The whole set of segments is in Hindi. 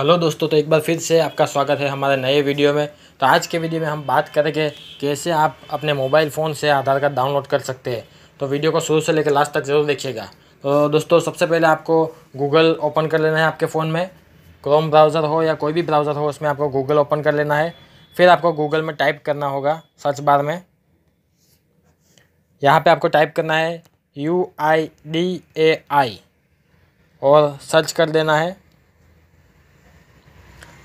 हेलो दोस्तों तो एक बार फिर से आपका स्वागत है हमारे नए वीडियो में तो आज के वीडियो में हम बात करेंगे कैसे आप अपने मोबाइल फ़ोन से आधार कार्ड डाउनलोड कर सकते हैं तो वीडियो को शुरू से लेकर लास्ट तक ज़रूर देखिएगा तो दोस्तों सबसे पहले आपको गूगल ओपन कर लेना है आपके फ़ोन में क्रोम ब्राउज़र हो या कोई भी ब्राउज़र हो उसमें आपको गूगल ओपन कर लेना है फिर आपको गूगल में टाइप करना होगा सर्च बार में यहाँ पर आपको टाइप करना है यू आई डी ए आई और सर्च कर देना है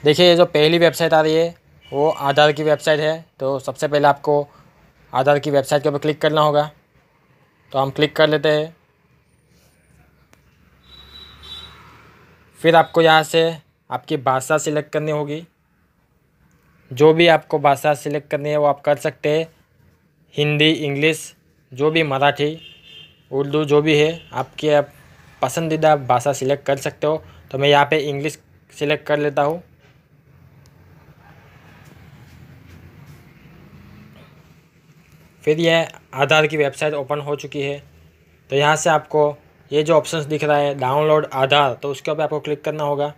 देखिए ये जो पहली वेबसाइट आ रही है वो आधार की वेबसाइट है तो सबसे पहले आपको आधार की वेबसाइट के ऊपर क्लिक करना होगा तो हम क्लिक कर लेते हैं फिर आपको यहाँ से आपकी भाषा सिलेक्ट करनी होगी जो भी आपको भाषा सिलेक्ट करनी है वो आप कर सकते हैं हिंदी इंग्लिश जो भी मराठी उर्दू जो भी है आपके आप पसंदीदा भाषा सिलेक्ट कर सकते हो तो मैं यहाँ पे इंग्लिश सिलेक्ट कर लेता हूँ फिर यह आधार की वेबसाइट ओपन हो चुकी है तो यहाँ से आपको ये जो ऑप्शन दिख रहा है डाउनलोड आधार तो उसके ऊपर आपको क्लिक करना होगा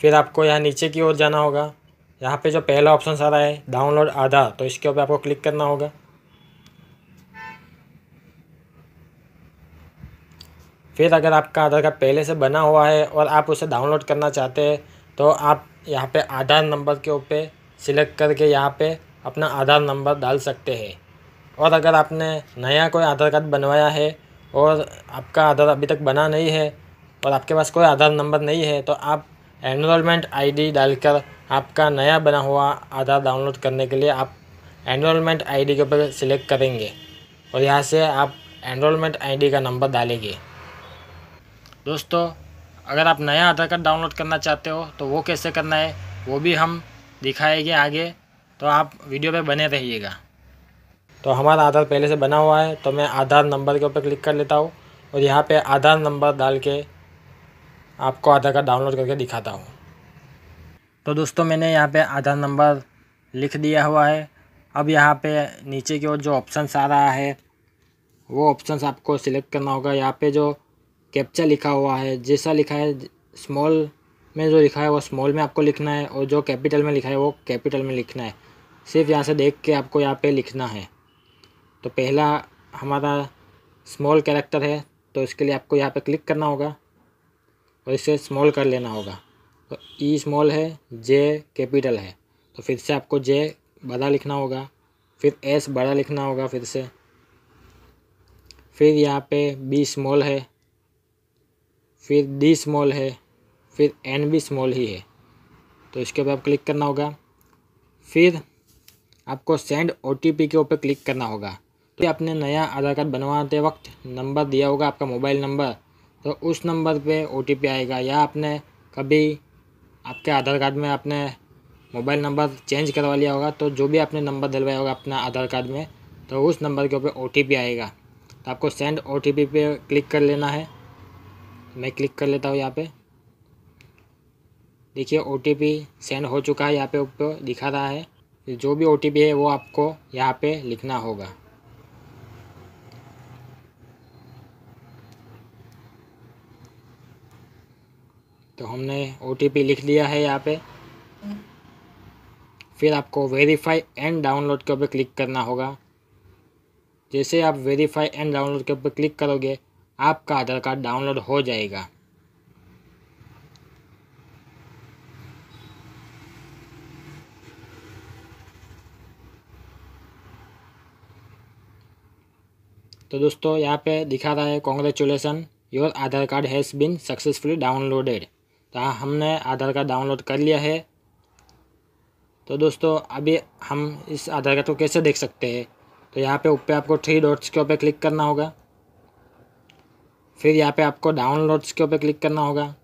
फिर आपको यहाँ नीचे की ओर जाना होगा यहाँ पे जो पहला ऑप्शन आ रहा है डाउनलोड आधार तो इसके ऊपर आपको क्लिक करना होगा फिर अगर आपका आधार कार्ड पहले से बना हुआ है और आप उसे डाउनलोड करना चाहते हैं तो आप यहाँ पे आधार नंबर के ऊपर सिलेक्ट करके यहाँ पे अपना आधार नंबर डाल सकते हैं और अगर आपने नया कोई आधार कार्ड बनवाया है और आपका आधार अभी तक बना नहीं है और आपके पास कोई आधार नंबर नहीं है तो आप एनरोलमेंट आईडी डालकर आपका नया बना हुआ आधार डाउनलोड करने के लिए आप एनरोलमेंट आईडी के ऊपर सिलेक्ट करेंगे और यहाँ से आप एनरोलमेंट आईडी का नंबर डालेंगे दोस्तों अगर आप नया आधार कार्ड डाउनलोड करना चाहते हो तो वो कैसे करना है वो भी हम दिखाएंगे आगे तो आप वीडियो पे बने रहिएगा तो हमारा आधार पहले से बना हुआ है तो मैं आधार नंबर के ऊपर क्लिक कर लेता हूँ और यहाँ पे आधार नंबर डाल के आपको आधार कार्ड डाउनलोड करके दिखाता हूँ तो दोस्तों मैंने यहाँ पे आधार नंबर लिख दिया हुआ है अब यहाँ पे नीचे की ओर जो ऑप्शन आ रहा है वो ऑप्शन आपको सिलेक्ट करना होगा यहाँ पर जो कैप्चा लिखा हुआ है जैसा लिखा है स्मॉल में जो लिखा है वो स्मॉल में आपको लिखना है और जो कैपिटल में लिखा है वो कैपिटल में लिखना है सिर्फ यहाँ से देख के आपको यहाँ पे लिखना है तो पहला हमारा स्मॉल कैरेक्टर है तो इसके लिए आपको यहाँ पे क्लिक करना होगा और इसे स्मॉल कर लेना होगा तो ई e स्मॉल है जे कैपिटल है तो फिर से आपको जे बड़ा लिखना होगा फिर एस बड़ा लिखना होगा फिर से फिर यहाँ पे बी स्मॉल है फिर डी स्मॉल है फिर एन भी स्मॉल ही है तो इसके ऊपर आप क्लिक करना होगा फिर आपको सेंड ओ के ऊपर क्लिक करना होगा तो आपने नया आधार कार्ड बनवाते वक्त नंबर दिया होगा आपका मोबाइल नंबर तो उस नंबर पे ओ आएगा या आपने कभी आपके आधार कार्ड में आपने मोबाइल नंबर चेंज करवा लिया होगा तो जो भी आपने नंबर दिलवाया होगा अपना आधार कार्ड में तो उस नंबर के ऊपर ओ आएगा तो आपको सेंड ओ पे क्लिक कर लेना है मैं क्लिक कर लेता हूँ यहाँ पे देखिए ओ सेंड हो चुका है यहाँ पे ऊपर दिखा रहा है जो भी ओ है वो आपको यहाँ पे लिखना होगा तो हमने ओ लिख लिया है यहाँ पे फिर आपको वेरीफाई एंड डाउनलोड के ऊपर क्लिक करना होगा जैसे आप वेरीफाई एंड डाउनलोड के ऊपर क्लिक करोगे आपका आधार कार्ड डाउनलोड हो जाएगा तो दोस्तों यहाँ पे दिखा रहा है congratulation your Aadhaar card has been successfully downloaded तो हाँ हमने आधार कार्ड डाउनलोड कर लिया है तो दोस्तों अभी हम इस आधार कार्ड को कैसे देख सकते हैं तो यहाँ पे ऊपर आपको थ्री डॉट्स के ऊपर क्लिक करना होगा फिर यहाँ पे आपको डाउनलोड्स के ऊपर क्लिक करना होगा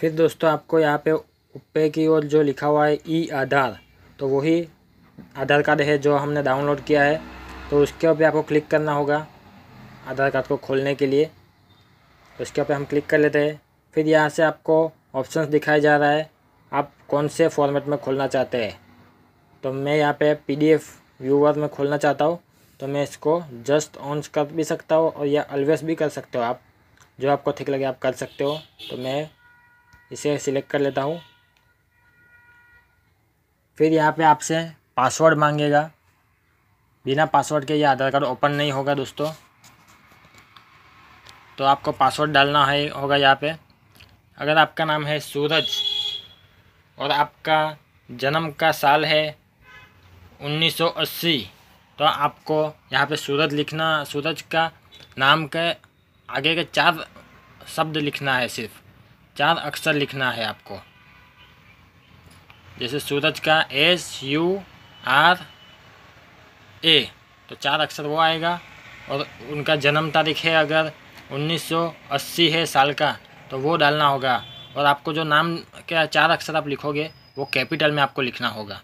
फिर दोस्तों आपको यहाँ पे ऊपर की ओर जो लिखा हुआ है ई आधार तो वही आधार कार्ड है जो हमने डाउनलोड किया है तो उसके ऊपर आपको क्लिक करना होगा आधार कार्ड को खोलने के लिए उसके तो ऊपर हम क्लिक कर लेते हैं फिर यहाँ से आपको ऑप्शन दिखाया जा रहा है आप कौन से फॉर्मेट में खोलना चाहते हैं तो मैं यहाँ पे पीडीएफ व्यूवर में खोलना चाहता हूँ तो मैं इसको जस्ट ऑन कर भी सकता हूँ और या अलवेस भी कर सकते हो आप जो आपको ठीक लगे आप कर सकते हो तो मैं इसे सिलेक्ट कर लेता हूँ फिर यहाँ पे आपसे पासवर्ड मांगेगा बिना पासवर्ड के ये आधार कार्ड ओपन नहीं होगा दोस्तों तो आपको पासवर्ड डालना है होगा यहाँ पे अगर आपका नाम है सूरज और आपका जन्म का साल है 1980 तो आपको यहाँ पे सूरज लिखना सूरज का नाम के आगे के चार शब्द लिखना है सिर्फ चार अक्षर लिखना है आपको जैसे सूरज का एस यू आर ए तो चार अक्षर वो आएगा और उनका जन्म तारीख है अगर 1980 है साल का तो वो डालना होगा और आपको जो नाम के चार अक्षर आप लिखोगे वो कैपिटल में आपको लिखना होगा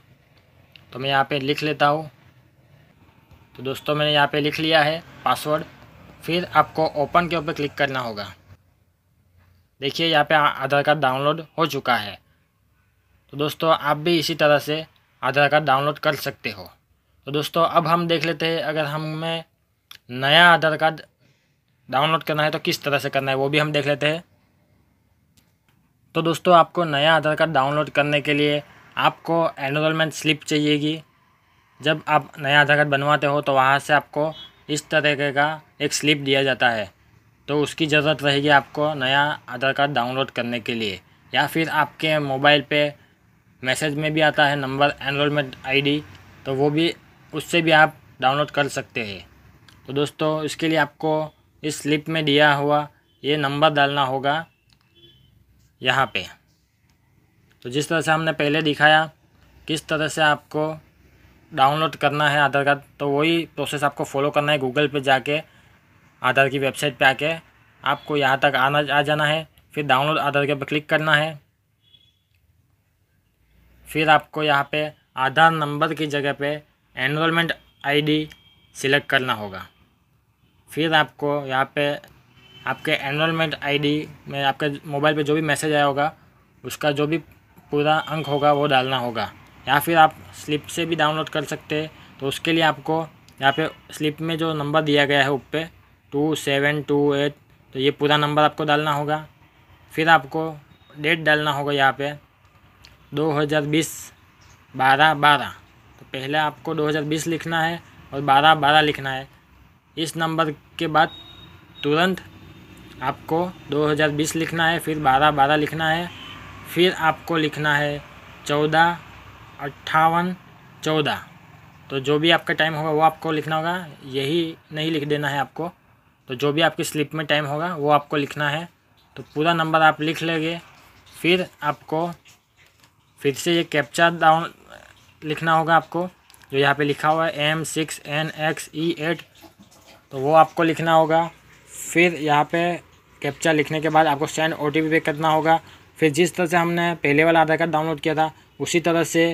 तो मैं यहाँ पे लिख लेता हूँ तो दोस्तों मैंने यहाँ पे लिख लिया है पासवर्ड फिर आपको ओपन के ऊपर क्लिक करना होगा देखिए यहाँ पे आधार कार्ड डाउनलोड हो चुका है तो दोस्तों आप भी इसी तरह से आधार कार्ड डाउनलोड कर सकते हो तो दोस्तों अब हम देख लेते हैं अगर हमें नया आधार कार्ड डाउनलोड करना है तो किस तरह से करना है वो भी हम देख लेते हैं तो दोस्तों आपको नया आधार कार्ड डाउनलोड करने के लिए आपको एनरोलमेंट स्लिप चाहिएगी जब आप नया आधार कार्ड बनवाते हो तो वहाँ से आपको इस तरीके का एक स्लिप दिया जाता है तो उसकी ज़रूरत रहेगी आपको नया आधार कार्ड डाउनलोड करने के लिए या फिर आपके मोबाइल पे मैसेज में भी आता है नंबर एनरोलमेंट आईडी तो वो भी उससे भी आप डाउनलोड कर सकते हैं तो दोस्तों इसके लिए आपको इस स्लिप में दिया हुआ ये नंबर डालना होगा यहाँ पे तो जिस तरह से हमने पहले दिखाया किस तरह से आपको डाउनलोड करना है आधार कार्ड तो वही प्रोसेस आपको फॉलो करना है गूगल पे जाके आधार की वेबसाइट पे आके आपको यहाँ तक आना आ जाना है फिर डाउनलोड आधार कार्ड पर क्लिक करना है फिर आपको यहाँ पे आधार नंबर की जगह पे एनरोलमेंट आईडी सिलेक्ट करना होगा फिर आपको यहाँ पे आपके एनरोलमेंट आईडी में आपके मोबाइल पे जो भी मैसेज आया होगा उसका जो भी पूरा अंक होगा वो डालना होगा या फिर आप स्लिप से भी डाउनलोड कर सकते हैं तो उसके लिए आपको यहाँ पे स्लिप में जो नंबर दिया गया है ऊपर टू सेवन टू एट तो ये पूरा नंबर आपको डालना होगा फिर आपको डेट डालना होगा यहाँ पे 2020 बारह बारह तो पहले आपको 2020 लिखना है और बारह बारह लिखना है इस नंबर के बाद तुरंत आपको 2020 लिखना है फिर बारह बारह लिखना है फिर आपको लिखना है चौदह अट्ठावन चौदह तो जो भी आपका टाइम होगा वो आपको लिखना होगा यही नहीं लिख देना है आपको तो जो भी आपकी स्लिप में टाइम होगा वो आपको लिखना है तो पूरा नंबर आप लिख लेंगे फिर आपको फिर से ये कैप्चा डाउन लिखना होगा आपको जो यहाँ पे लिखा हुआ है M six N X E eight तो वो आपको लिखना होगा फिर यहाँ पे कैप्चा लिखने के बाद आपको सेंड ओ टी पी पे करना होगा फिर जिस तरह से हमने पहले वाला आधार कार्ड डाउनलोड किया था उसी तरह से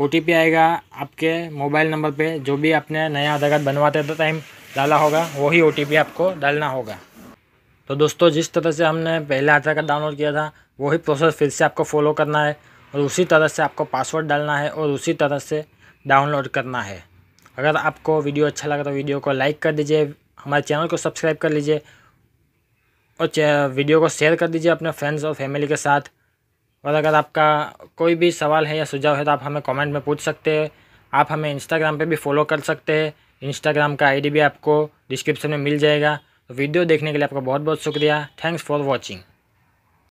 ओ आएगा आपके मोबाइल नंबर पे जो भी आपने नया आधार कार्ड बनवाते टाइम डाला होगा वही ओ आपको डालना होगा तो दोस्तों जिस तरह से हमने पहले आधार कार्ड डाउनलोड किया था वही प्रोसेस फिर से आपको फॉलो करना है और उसी तरह से आपको पासवर्ड डालना है और उसी तरह से डाउनलोड करना है अगर आपको वीडियो अच्छा लगा तो वीडियो को लाइक कर दीजिए हमारे चैनल को सब्सक्राइब कर लीजिए और वीडियो को शेयर कर दीजिए अपने फ्रेंड्स और फैमिली के साथ और अगर आपका कोई भी सवाल है या सुझाव है तो आप हमें कमेंट में पूछ सकते हैं आप हमें इंस्टाग्राम पे भी फॉलो कर सकते हैं इंस्टाग्राम का आईडी भी आपको डिस्क्रिप्शन में मिल जाएगा तो वीडियो देखने के लिए आपका बहुत बहुत शुक्रिया थैंक्स फॉर वॉचिंग